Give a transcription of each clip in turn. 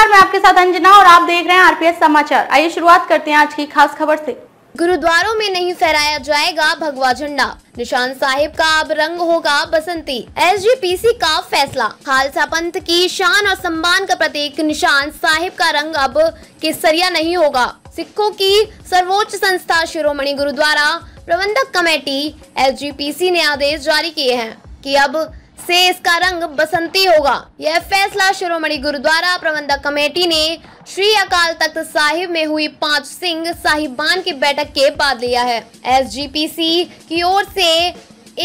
नमस्कार मैं आपके साथ अंजना और आप देख रहे हैं आरपीएस समाचार आइए शुरुआत करते हैं आज की खास खबर से गुरुद्वारों में नहीं फहराया जाएगा भगवा झंडा निशान साहिब का अब रंग होगा बसंती एसजीपीसी का फैसला खालसा पंथ की शान और सम्मान का प्रतीक निशान साहिब का रंग अब केसरिया नहीं होगा सिखों की सर्वोच्च संस्था शिरोमणि गुरुद्वारा प्रबंधक कमेटी एस ने आदेश जारी किए हैं कि अब से इसका रंग बसंती होगा यह फैसला शिरोमणि गुरुद्वारा प्रबंधक कमेटी ने श्री अकाल तख्त साहिब में हुई पांच सिंह साहिबान की बैठक के बाद लिया है एसजीपीसी की ओर से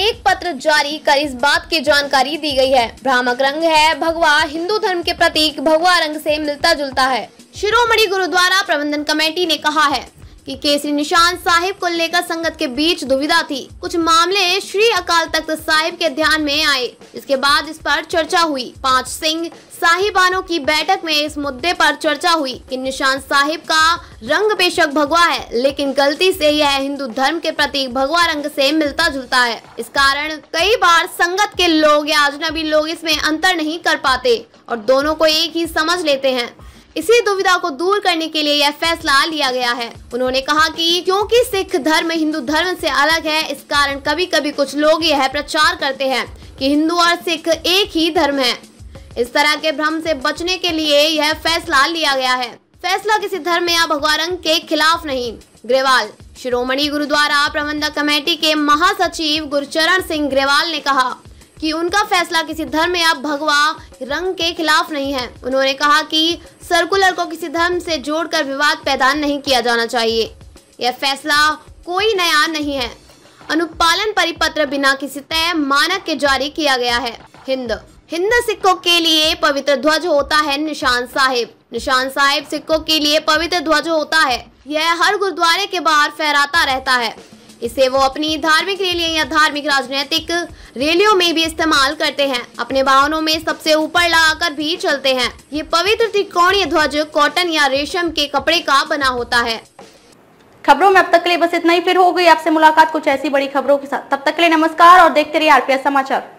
एक पत्र जारी कर इस बात की जानकारी दी गई है भ्रामक रंग है भगवा हिंदू धर्म के प्रतीक भगवा रंग से मिलता जुलता है शिरोमणि गुरुद्वारा प्रबंधन कमेटी ने कहा है कि केसरी निशान साहिब को लेकर संगत के बीच दुविधा थी कुछ मामले श्री अकाल तख्त साहिब के ध्यान में आए इसके बाद इस पर चर्चा हुई पांच सिंह साहिबानों की बैठक में इस मुद्दे पर चर्चा हुई कि निशान साहिब का रंग बेशक भगवा है लेकिन गलती से यह हिंदू धर्म के प्रतीक भगवा रंग से मिलता जुलता है इस कारण कई बार संगत के लोग या अजनबी लोग इसमें अंतर नहीं कर पाते और दोनों को एक ही समझ लेते हैं इसी दुविधा को दूर करने के लिए यह फैसला लिया गया है उन्होंने कहा कि क्योंकि सिख धर्म हिंदू धर्म से अलग है इस कारण कभी कभी कुछ लोग यह प्रचार करते हैं कि हिंदू और सिख एक ही धर्म है इस तरह के भ्रम से बचने के लिए यह फैसला लिया गया है फैसला किसी धर्म या भगवान के खिलाफ नहीं ग्रेवाल शिरोमणि गुरुद्वारा प्रबंधक कमेटी के महासचिव गुरचरण सिंह ग्रेवाल ने कहा कि उनका फैसला किसी धर्म या भगवा रंग के खिलाफ नहीं है उन्होंने कहा कि सर्कुलर को किसी धर्म से जोड़कर विवाद पैदा नहीं किया जाना चाहिए यह फैसला कोई नया नहीं है अनुपालन परिपत्र बिना किसी तय मानक के जारी किया गया है हिंद हिंद सिखों के लिए पवित्र ध्वज होता है निशान साहिब निशान साहिब सिखों के लिए पवित्र ध्वज होता है यह हर गुरुद्वारे के बाहर फहराता रहता है इसे वो अपनी धार्मिक रैलियों या धार्मिक राजनीतिक रैलियों में भी इस्तेमाल करते हैं अपने वाहनों में सबसे ऊपर लगाकर भी चलते हैं ये पवित्र त्रिकोणीय ध्वज कॉटन या रेशम के कपड़े का बना होता है खबरों में अब तक के लिए बस इतना ही फिर हो गई आपसे मुलाकात कुछ ऐसी बड़ी खबरों के साथ तब तक के लिए नमस्कार और देखते रहिए आरपीएस समाचार